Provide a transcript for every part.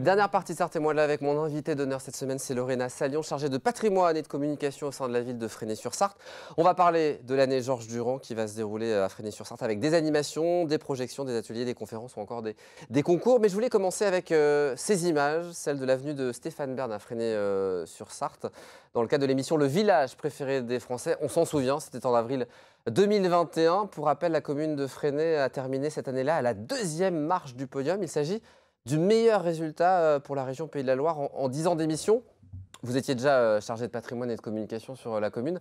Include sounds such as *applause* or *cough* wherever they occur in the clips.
Dernière partie de moi de là avec mon invité d'honneur cette semaine, c'est Lorena Salion, chargée de patrimoine et de communication au sein de la ville de Fresnay-sur-Sarthe. On va parler de l'année Georges Durand qui va se dérouler euh, à Fresnay-sur-Sarthe avec des animations, des projections, des ateliers, des conférences ou encore des, concours. Mais je voulais commencer avec euh, ces images, celles de l'avenue de Stéphane Bern à Fresnay-sur-Sarthe, dans le cadre de l'émission Le village préféré des Français. On s'en souvient, c'était en avril 2021. Pour rappel, la commune de Fresnay a terminé cette année-là à la deuxième marche du podium. Il s'agit du meilleur résultat euh, pour la région Pays de la Loire en, 10 ans d'émission. Vous étiez déjà euh, chargé de patrimoine et de communication sur euh, la commune.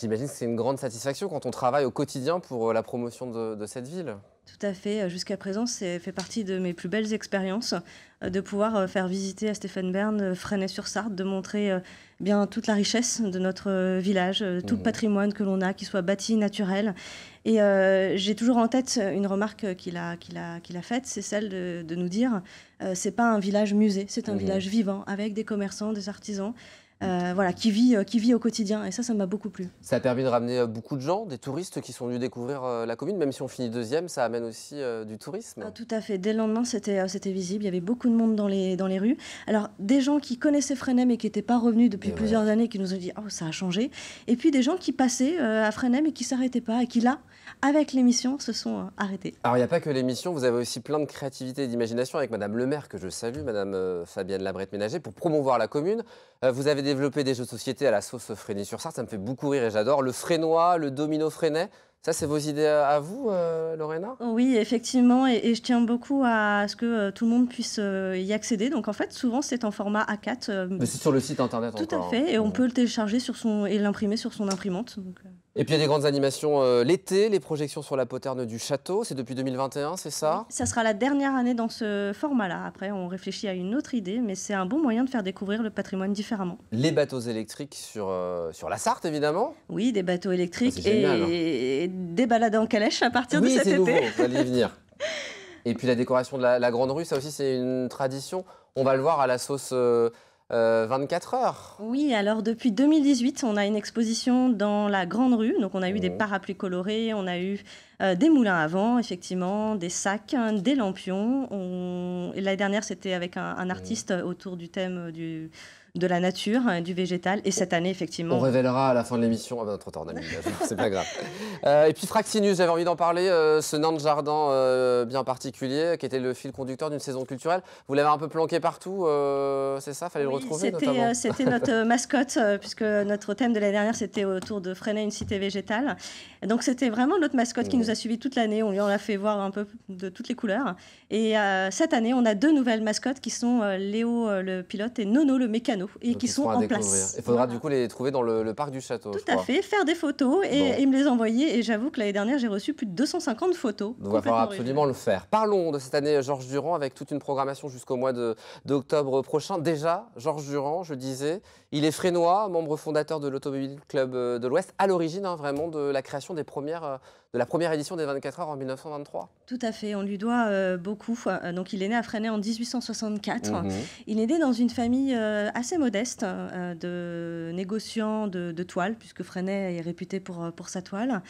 J'imagine que c'est une grande satisfaction quand on travaille au quotidien pour la promotion de, cette ville. Tout à fait. Jusqu'à présent, c'est fait partie de mes plus belles expériences de pouvoir faire visiter à Stéphane Bern Fresnay-sur-Sarthe, de montrer bien toute la richesse de notre village, tout le mmh. patrimoine que l'on a, qu'il soit bâti, naturel, et euh, j'ai toujours en tête euh, une remarque euh, qu'il a, qu'il a, qu'il a faite, c'est celle de, nous dire, ce n'est pas un village musée, c'est un mhm. village vivant, avec des commerçants, des artisans. Mm. Euh, voilà, qui vit, euh, qui vit au quotidien. Et ça, ça m'a beaucoup plu. Ça a permis de ramener euh, beaucoup de gens, des touristes qui sont venus découvrir la commune. Même si on finit deuxième, ça amène aussi du tourisme. Ah, tout à fait. Dès le lendemain, c'était visible. Il y avait beaucoup de monde dans les, dans les rues. Alors, des gens qui connaissaient Fresnay et qui n'étaient pas revenus depuis plusieurs années, qui nous ont dit Oh, ça a changé. Et puis des gens qui passaient à Fresnay et qui ne s'arrêtaient pas et qui, là, avec l'émission, se sont arrêtés. Alors, il n'y a pas que l'émission. Vous avez aussi plein de créativité et d'imagination avec Madame Le Maire, que je salue, Madame Fabienne Labrette-Ménager, pour promouvoir la commune. vous avez développer des jeux de société à la sauce freinée sur ça, ça me fait beaucoup rire et j'adore. Le freinois, le Domino Freinet, ça, c'est vos idées à vous, euh, Lorena Oui, effectivement, et, je tiens beaucoup à ce que euh, tout le monde puisse euh, y accéder. Donc, en fait, souvent, c'est en format A4. Mais c'est sur le site internet. Tout à hein. fait, et on peut le télécharger sur son, et l'imprimer sur son imprimante. et puis, il y a des grandes animations l'été, les projections sur la poterne du château. C'est depuis 2021, c'est ça Ça sera la dernière année dans ce format-là. Après, on réfléchit à une autre idée, mais c'est un bon moyen de faire découvrir le patrimoine différemment. Les bateaux électriques sur, sur la Sarthe, évidemment Oui, des bateaux ah, électriques et hein des, balades en calèche à partir de cet été. Nouveau, vous *laughs* venir. Et puis la décoration de la, Grande Rue, ça aussi c'est une tradition. On va le voir à la sauce 24 euh, euh, heures. Oui, alors depuis 2018, on a une exposition dans la Grande Rue. Donc on a eu des mmh. parapluies colorés, on a eu euh, des moulins à vent, effectivement, des sacs, hein, des lampions. On... L'année dernière, c'était avec un, mmh. artiste autour du thème du, de la nature, hein, du végétal. Et cette année, effectivement. On révélera à la fin de l'émission. Ah ben, trop tard, c'est pas grave. *laughs* Euh, et puis Fraxinus, j'avais envie d'en parler, euh, ce nain de jardin bien particulier, qui était le fil conducteur d'une saison culturelle. Vous l'avez un peu planqué partout, c'est ça Fallait le retrouver C'était notre *laughs* mascotte, puisque notre thème de l'année dernière, c'était autour de freiner une cité végétale. Donc c'était vraiment notre mascotte qui mmh. nous nous a suivi toute l'année. On lui en a fait voir un peu de toutes les couleurs. Et euh, cette année, on a deux nouvelles mascottes qui sont euh, Léo euh, le pilote et Nono le mécano et qui sont en place. Il faudra du coup les trouver dans le, parc du château. Tout à fait, faire des photos et, me les envoyer. Et j'avoue que l'année dernière, j'ai reçu plus de 250 photos. Donc il va absolument le faire. Parlons de cette année Georges Durand avec toute une programmation jusqu'au mois d'octobre prochain. Déjà, Georges Durand, je disais, il est frénois, membre fondateur de l'Automobile Club de l'Ouest, à l'origine hein, vraiment de la création des premières de la première édition des 24 heures en 1923. Tout à fait, on lui doit euh, beaucoup. Euh, donc il est né à Fresnay en 1864. Mhm. Il est né dans une famille euh, assez modeste de négociants de, de toiles, puisque Freinet est réputé pour, pour sa toile.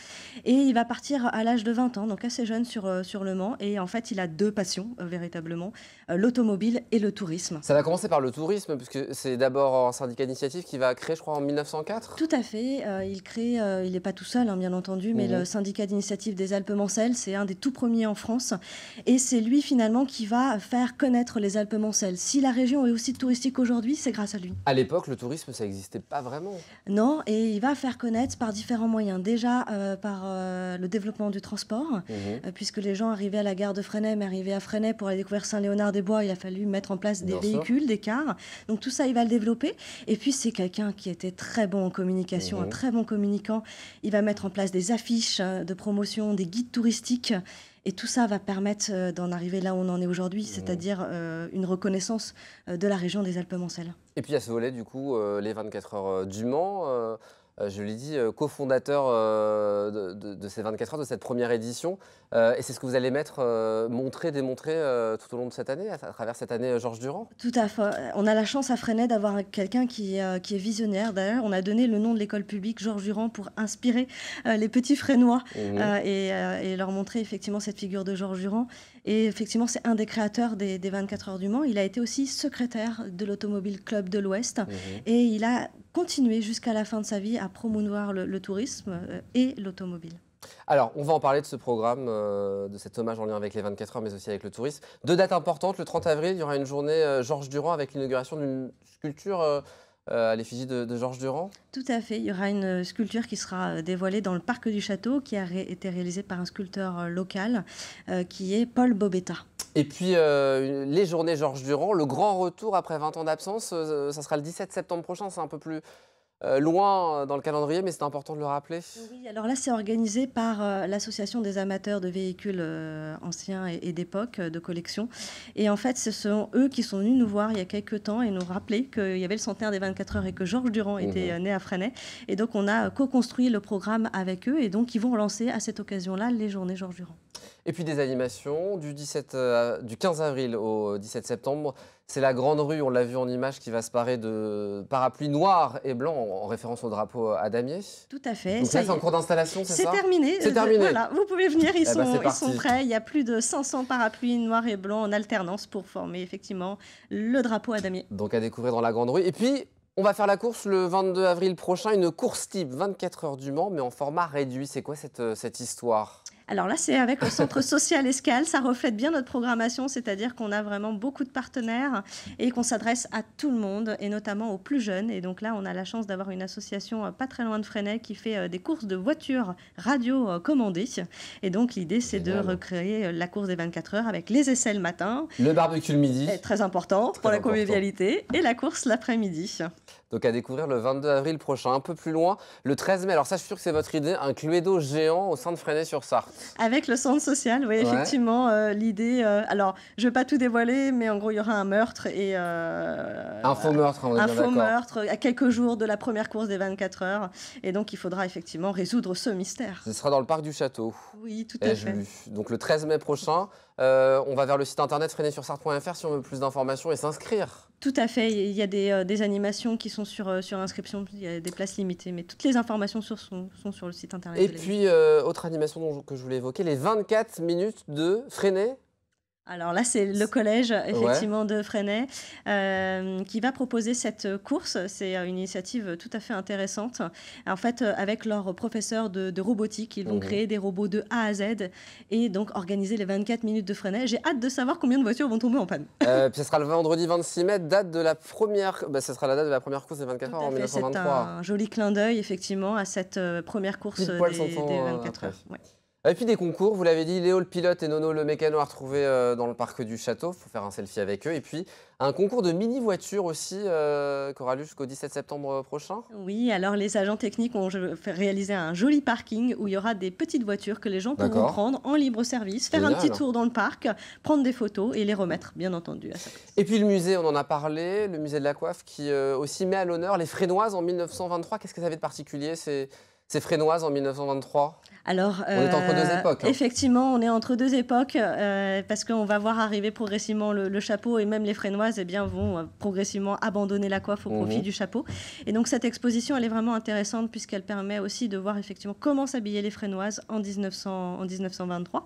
Et il va partir à l'âge de 20 ans, donc assez jeune sur, sur le Mans. Et en fait, il a deux passions, véritablement, l'automobile et le tourisme. Ça va commencer par le tourisme, puisque c'est d'abord un syndicat d'initiative qui va créer, je crois, en 1904. Tout à fait. il crée, il n'est pas tout seul, hein, bien entendu, mais mhm. le syndicat d'initiative des Alpes-Mancelles. C'est un des tout premiers en France. Et c'est lui, finalement, qui va faire connaître les Alpes-Mancelles. Si la région est aussi touristique aujourd'hui, c'est grâce à lui. À l'époque, le tourisme, ça n'existait pas vraiment. Non, et il va faire connaître par différents moyens. Déjà, euh, par euh, le développement du transport, mhm. euh, puisque les gens arrivaient à la gare de Fresnay, mais arrivaient à Fresnay pour aller découvrir Saint-Léonard-des-Bois, il a fallu mettre en place des véhicules, des cars. Donc tout ça, il va le développer. Et puis, c'est quelqu'un qui était très bon en communication, mhm. un très bon communicant. Il va mettre en place des affiches de promotion, des guides touristiques. Et tout ça va permettre euh, d'en arriver là où on en est aujourd'hui, mmh. c'est-à-dire euh, une reconnaissance euh, de la région des Alpes-Mancelles. Et puis à ce volet, du coup, les 24 heures du Mans. Euh, je l'ai dit, euh, cofondateur euh, de, ces 24 heures, de cette première édition. et c'est ce que vous allez mettre, montrer, démontrer tout au long de cette année, à, travers cette année Georges Durand Tout à fait. On a la chance à Freinet d'avoir quelqu'un qui, est visionnaire. D'ailleurs, on a donné le nom de l'école publique Georges Durand pour inspirer les petits Freinois mmh. et, leur montrer effectivement cette figure de Georges Durand. Et effectivement, c'est un des créateurs des, 24 heures du Mans. Il a été aussi secrétaire de l'Automobile Club de l'Ouest mmh. et il a continuer jusqu'à la fin de sa vie à promouvoir le, tourisme euh, et l'automobile. Alors, on va en parler de ce programme, euh, de cet hommage en lien avec les 24 heures, mais aussi avec le tourisme. Deux dates importantes. Le 30 avril, il y aura une journée euh, Georges Durand avec l'inauguration d'une sculpture à l'effigie de, Georges Durand. Tout à fait. Il y aura une sculpture qui sera dévoilée dans le parc du château, qui a été réalisée par un sculpteur local, qui est Paul Bobetta. Et puis, euh, les journées Georges Durand, le grand retour après 20 ans d'absence, euh, ça sera le 17 septembre prochain, c'est un peu plus... Euh, loin dans le calendrier, mais c'est important de le rappeler. Oui, alors là, c'est organisé par l'Association des amateurs de véhicules anciens et, d'époque, de collection. Et en fait, ce sont eux qui sont venus nous voir il y a quelques temps et nous rappeler qu'il y avait le centenaire des 24 heures et que Georges Durand était mmh. né à Fresnay. Et donc, on a co-construit le programme avec eux. Et donc, ils vont lancer à cette occasion-là les journées Georges Durand. Et puis des animations du, 17, euh, du 15 avril au 17 septembre. C'est la grande rue, on l'a vu en image, qui va se parer de parapluies noirs et blancs en, référence au drapeau euh, à damier. Tout à fait. Donc ça, c'est en cours d'installation, c'est ça C'est terminé. C'est terminé. Voilà, vous pouvez venir, ils, eh ben, sont, ils sont prêts. Il y a plus de 500 parapluies noirs et blancs en alternance pour former effectivement le drapeau à damier. Donc à découvrir dans la grande rue. Et puis, on va faire la course le 22 avril prochain, une course type, 24 heures du Mans, mais en format réduit. C'est quoi cette, euh, cette histoire alors là, c'est avec le Centre social Escale. Ça reflète bien notre programmation, c'est-à-dire qu'on a vraiment beaucoup de partenaires et qu'on s'adresse à tout le monde, et notamment aux plus jeunes. Et donc là, on a la chance d'avoir une association euh, pas très loin de Freinet qui fait euh, des courses de voitures radio euh, commandées. Et donc l'idée, c'est de recréer la course des 24 heures avec les essais le matin. Le barbecue le midi. Est très important pour la convivialité. Et la course l'après-midi. Donc à découvrir le 22 avril prochain, un peu plus loin, le 13 mai. Alors ça, je sûr que c'est votre idée, un cluedo géant au sein de Freinet-sur-Sarthe. Avec le centre social, oui, effectivement, euh, l'idée. Euh, alors, je ne vais pas tout dévoiler, mais en gros, il y aura un meurtre et. Euh, un faux meurtre, on est Un faux meurtre à quelques jours de la première course des 24 heures. Et donc, il faudra effectivement résoudre ce mystère. Ce sera dans le parc du château. Oui, tout à eh, fait. Donc, le 13 mai prochain. Euh, on va vers le site internet freinésursart.fr si on veut plus d'informations et s'inscrire. Tout à fait. Il y a des, euh, animations qui sont euh, sur, inscription. Il y a des places limitées. Mais toutes les informations sont, sur le site internet. Et puis, autre animation que je voulais évoquer, les 24 minutes de Freiner. Alors là, c'est le collège effectivement de Freinet euh, qui va proposer cette course. C'est euh, une initiative tout à fait intéressante. En fait, euh, avec leurs professeurs de, robotique, ils vont mhm. créer des robots de A à Z et donc organiser les 24 minutes de Freinet. J'ai hâte de savoir combien de voitures vont tomber en panne. puis ce sera le vendredi 26 mai, date de la première. Bah, sera la date de la première course des 24 heures en 1923. C'est un joli clin d'œil effectivement à cette première course des, 24 heures. Et puis des concours, vous l'avez dit, Léo le pilote et Nono le mécano à retrouver euh, dans le parc du château. il faut faire un selfie avec eux. Et puis un concours de mini-voitures aussi qu'aura euh, lieu jusqu'au 17 septembre euh, prochain. Oui, alors les agents techniques ont réalisé un joli parking où il y aura des petites voitures que les gens pourront prendre en libre service, faire un petit tour dans le parc, prendre des photos et les remettre, bien entendu. Et puis le musée, on en a parlé, le musée de la coiffe qui aussi met à l'honneur les Frénoises en 1923. Qu'est-ce que ça avait de particulier ces frénoises en 1923 alors, on est entre deux euh, époques. Hein. Effectivement, on est entre deux époques euh, parce qu'on va voir arriver progressivement le, chapeau et même les Frénoises eh bien, vont euh, progressivement abandonner la coiffe au mhm. profit du chapeau. Et donc cette exposition, elle est vraiment intéressante puisqu'elle permet aussi de voir effectivement comment s'habillaient les Frénoises en, 1900, en 1923.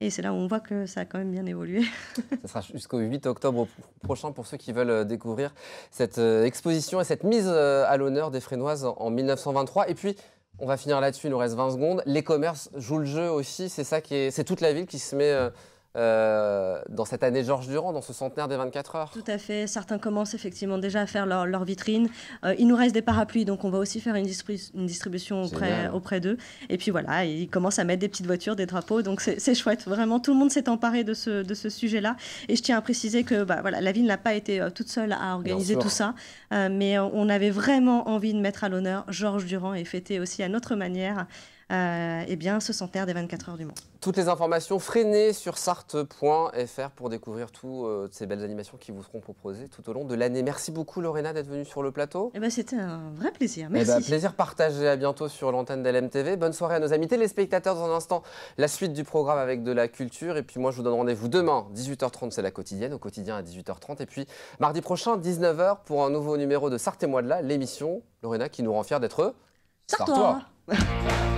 Et c'est là où on voit que ça a quand même bien évolué. *laughs* ça sera jusqu'au 8 octobre prochain pour ceux qui veulent découvrir cette exposition et cette mise à l'honneur des Frénoises en 1923. Et puis, on va finir là-dessus, il nous reste 20 secondes. Les commerces jouent le jeu aussi, c'est ça qui est. C'est toute la ville qui se met euh, euh, dans cette année Georges Durand, dans ce centenaire des 24 heures. Tout à fait. Certains commencent effectivement déjà à faire leur, vitrine. Euh, il nous reste des parapluies, donc on va aussi faire une, une distribution auprès, auprès d'eux. Et puis voilà, ils commencent à mettre des petites voitures, des drapeaux. Donc c'est chouette. Vraiment, tout le monde s'est emparé de ce, de ce sujet-là. Et je tiens à préciser que bah, voilà, la ville n'a pas été euh, toute seule à organiser tout ça. mais on avait vraiment envie de mettre à l'honneur Georges Durand et fêter aussi à notre manière et euh, eh bien, se sentir des 24 heures du monde. Toutes les informations freinées sur sarthe.fr pour découvrir toutes euh, ces belles animations qui vous seront proposées tout au long de l'année. Merci beaucoup Lorena d'être venue sur le plateau. Eh ben, C'était un vrai plaisir. Eh ben, Merci. Un plaisir partagé. À bientôt sur l'antenne d'LMTV. Bonne soirée à nos amis Télé-spectateurs Dans un instant, la suite du programme avec de la culture. Et puis moi, je vous donne rendez-vous demain, 18h30, c'est la quotidienne, au quotidien à 18h30. Et puis mardi prochain, 19h, pour un nouveau numéro de Sarthe et moi de là, l'émission Lorena qui nous rend fiers d'être Sartois. *laughs*